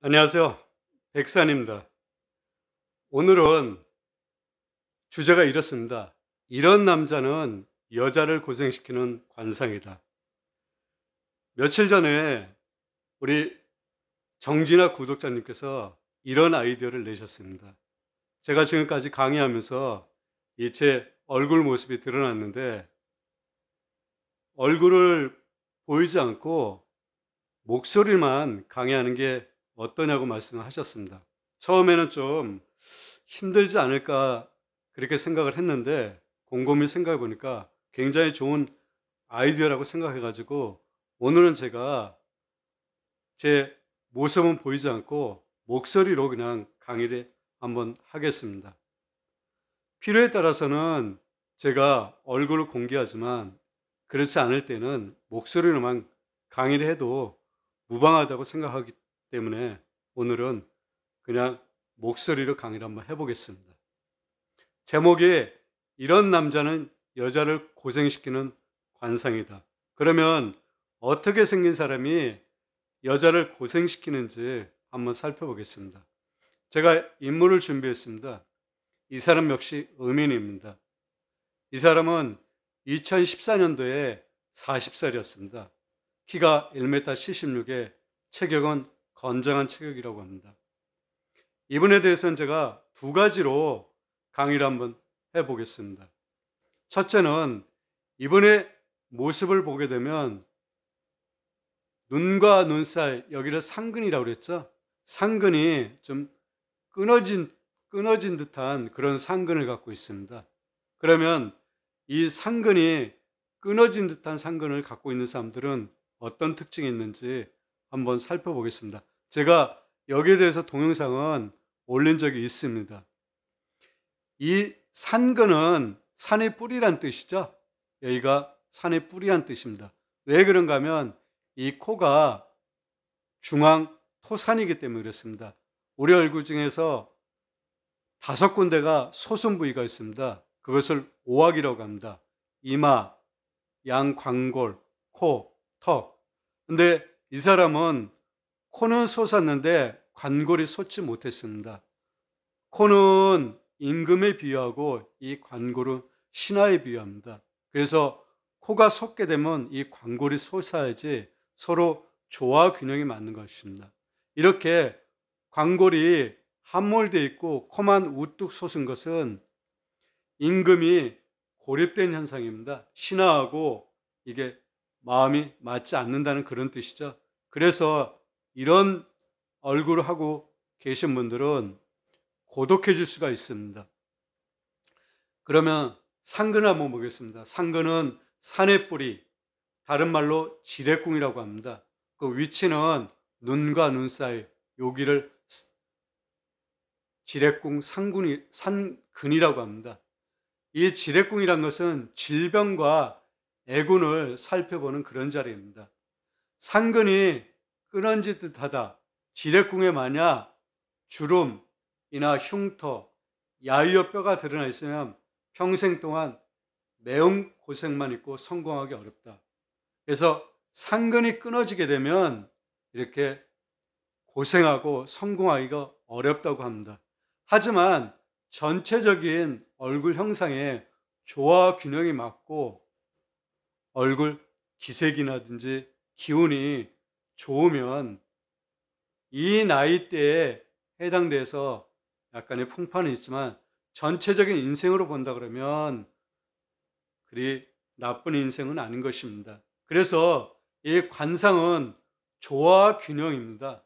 안녕하세요. 백산입니다. 오늘은 주제가 이렇습니다. 이런 남자는 여자를 고생시키는 관상이다. 며칠 전에 우리 정진아 구독자님께서 이런 아이디어를 내셨습니다. 제가 지금까지 강의하면서 이제 얼굴 모습이 드러났는데 얼굴을 보이지 않고 목소리만 강의하는 게 어떠냐고 말씀을 하셨습니다. 처음에는 좀 힘들지 않을까 그렇게 생각을 했는데 곰곰이 생각해 보니까 굉장히 좋은 아이디어라고 생각해 가지고 오늘은 제가 제 모습은 보이지 않고 목소리로 그냥 강의를 한번 하겠습니다. 필요에 따라서는 제가 얼굴을 공개하지만 그렇지 않을 때는 목소리로만 강의를 해도 무방하다고 생각하기 때문에 오늘은 그냥 목소리로 강의를 한번 해보겠습니다. 제목이 이런 남자는 여자를 고생시키는 관상이다. 그러면 어떻게 생긴 사람이 여자를 고생시키는지 한번 살펴보겠습니다. 제가 인물을 준비했습니다. 이 사람 역시 음인입니다. 이 사람은 2014년도에 40살이었습니다. 키가 1m 76에 체격은 건장한 체격이라고 합니다. 이분에 대해서는 제가 두 가지로 강의를 한번 해보겠습니다. 첫째는 이분의 모습을 보게 되면 눈과 눈 사이 여기를 상근이라고 그랬죠. 상근이 좀 끊어진 끊어진 듯한 그런 상근을 갖고 있습니다. 그러면 이 상근이 끊어진 듯한 상근을 갖고 있는 사람들은 어떤 특징이 있는지 한번 살펴보겠습니다. 제가 여기에 대해서 동영상은 올린 적이 있습니다. 이 산근은 산의 뿌리란 뜻이죠. 여기가 산의 뿌리란 뜻입니다. 왜 그런가 하면 이 코가 중앙 토산이기 때문에 그렇습니다. 우리 얼굴 중에서 다섯 군데가 소순 부위가 있습니다. 그것을 오악이라고 합니다. 이마, 양광골, 코, 턱. 근데 이 사람은 코는 솟았는데 관골이 솟지 못했습니다. 코는 임금에 비유하고 이 관골은 신하에 비유합니다. 그래서 코가 솟게 되면 이 관골이 솟아야지 서로 조화 균형이 맞는 것입니다. 이렇게 관골이 함몰되어 있고 코만 우뚝 솟은 것은 임금이 고립된 현상입니다. 신하하고 이게 마음이 맞지 않는다는 그런 뜻이죠. 그래서 이런 얼굴을 하고 계신 분들은 고독해질 수가 있습니다. 그러면 상근을 한번 보겠습니다. 상근은 산의 뿌리, 다른 말로 지레궁이라고 합니다. 그 위치는 눈과 눈 사이, 여기를 지레궁 상근이, 산근이라고 합니다. 이 지레궁이란 것은 질병과 애군을 살펴보는 그런 자리입니다. 상근이 끊어지듯하다. 지렛궁에 만약 주름이나 흉터, 야유 뼈가 드러나 있으면 평생 동안 매운 고생만 있고 성공하기 어렵다. 그래서 상근이 끊어지게 되면 이렇게 고생하고 성공하기가 어렵다고 합니다. 하지만 전체적인 얼굴 형상에 조화 균형이 맞고 얼굴 기색이라든지 기운이 좋으면 이 나이대에 해당돼서 약간의 풍파는 있지만 전체적인 인생으로 본다 그러면 그리 나쁜 인생은 아닌 것입니다. 그래서 이 관상은 조화 균형입니다.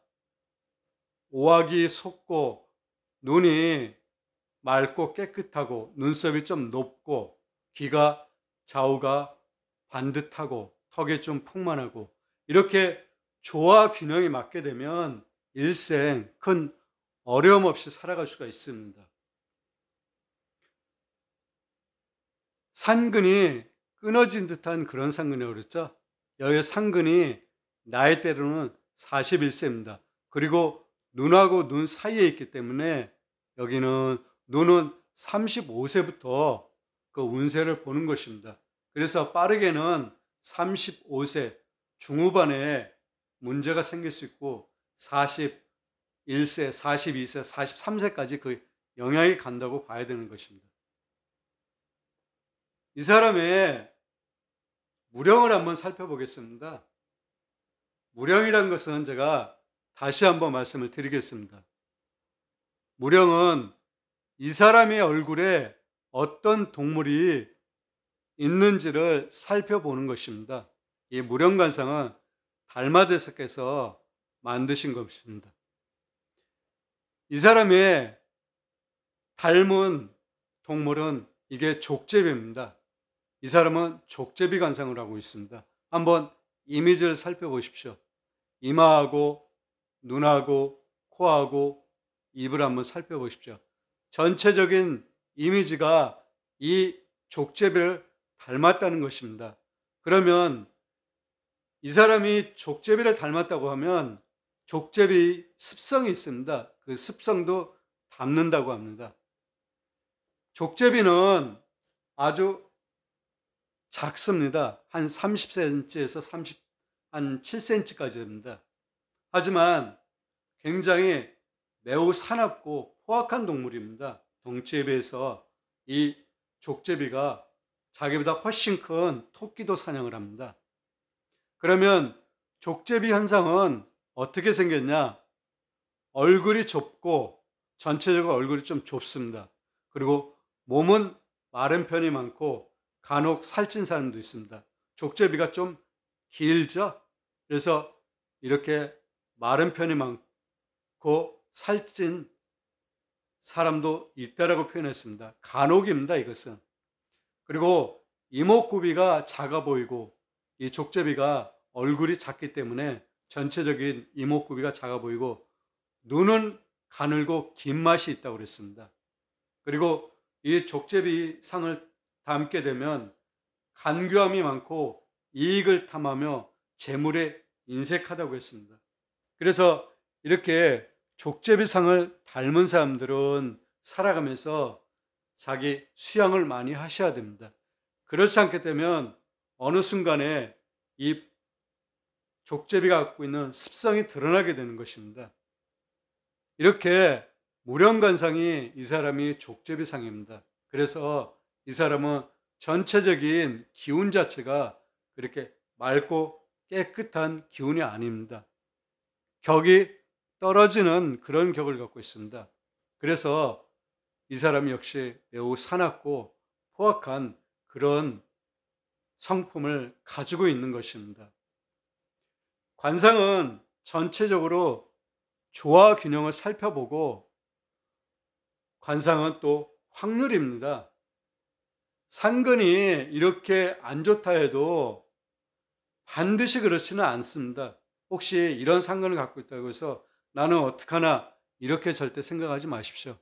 오악이 속고 눈이 맑고 깨끗하고 눈썹이 좀 높고 귀가 좌우가 반듯하고 턱에 좀 풍만하고 이렇게 조화 균형이 맞게 되면 일생 큰 어려움 없이 살아갈 수가 있습니다. 상근이 끊어진 듯한 그런 상근이라고 죠 여의 상근이 나이 때로는 41세입니다. 그리고 눈하고 눈 사이에 있기 때문에 여기는 눈은 35세부터 그 운세를 보는 것입니다. 그래서 빠르게는 35세 중후반에 문제가 생길 수 있고 41세, 42세, 43세까지 그 영향이 간다고 봐야 되는 것입니다. 이 사람의 무령을 한번 살펴보겠습니다. 무령이란 것은 제가 다시 한번 말씀을 드리겠습니다. 무령은 이 사람의 얼굴에 어떤 동물이 있는지를 살펴보는 것입니다. 이 무령관상은 달마대사께서 만드신 것입니다. 이 사람의 닮은 동물은 이게 족제비입니다. 이 사람은 족제비 관상을 하고 있습니다. 한번 이미지를 살펴보십시오. 이마하고 눈하고 코하고 입을 한번 살펴보십시오. 전체적인 이미지가 이 족제비를 닮았다는 것입니다. 그러면 이 사람이 족제비를 닮았다고 하면 족제비 습성이 있습니다. 그 습성도 닮는다고 합니다. 족제비는 아주 작습니다. 한 30cm에서 30, 한 7cm까지 됩니다. 하지만 굉장히 매우 사납고 포악한 동물입니다. 동치에 비해서 이 족제비가 자기보다 훨씬 큰 토끼도 사냥을 합니다. 그러면 족제비 현상은 어떻게 생겼냐? 얼굴이 좁고 전체적으로 얼굴이 좀 좁습니다. 그리고 몸은 마른 편이 많고 간혹 살찐 사람도 있습니다. 족제비가 좀 길죠? 그래서 이렇게 마른 편이 많고 살찐 사람도 있다라고 표현했습니다. 간혹입니다, 이것은. 그리고 이목구비가 작아 보이고 이 족제비가 얼굴이 작기 때문에 전체적인 이목구비가 작아 보이고 눈은 가늘고 긴 맛이 있다고 그랬습니다. 그리고 이 족제비 상을 담게 되면 간교함이 많고 이익을 탐하며 재물에 인색하다고 했습니다. 그래서 이렇게 족제비상을 닮은 사람들은 살아가면서 자기 수양을 많이 하셔야 됩니다. 그렇지 않게 되면 어느 순간에 이 족제비가 갖고 있는 습성이 드러나게 되는 것입니다. 이렇게 무령관상이 이 사람이 족제비상입니다. 그래서 이 사람은 전체적인 기운 자체가 그렇게 맑고 깨끗한 기운이 아닙니다. 격이 떨어지는 그런 격을 갖고 있습니다. 그래서 이 사람 역시 매우 사납고 포악한 그런 성품을 가지고 있는 것입니다. 관상은 전체적으로 조화 균형을 살펴보고 관상은 또 확률입니다. 상근이 이렇게 안 좋다 해도 반드시 그렇지는 않습니다. 혹시 이런 상근을 갖고 있다고 해서 나는 어떡하나 이렇게 절대 생각하지 마십시오.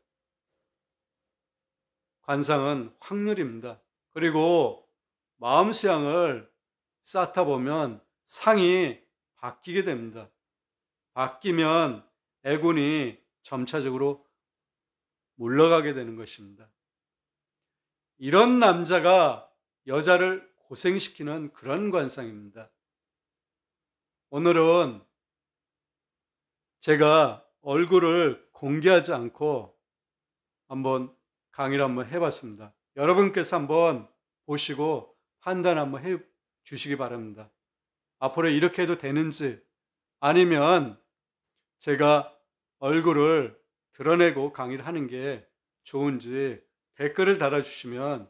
관상은 확률입니다. 그리고 마음 수양을 쌓다 보면 상이 바뀌게 됩니다. 바뀌면 애군이 점차적으로 물러가게 되는 것입니다. 이런 남자가 여자를 고생시키는 그런 관상입니다. 오늘은 제가 얼굴을 공개하지 않고 한번 강의를 한번 해봤습니다. 여러분께서 한번 보시고 판단 한번 해 주시기 바랍니다. 앞으로 이렇게 해도 되는지 아니면 제가 얼굴을 드러내고 강의를 하는 게 좋은지 댓글을 달아주시면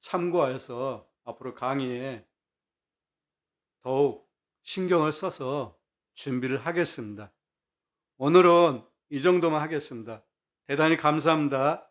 참고하여서 앞으로 강의에 더욱 신경을 써서 준비를 하겠습니다. 오늘은 이 정도만 하겠습니다. 대단히 감사합니다.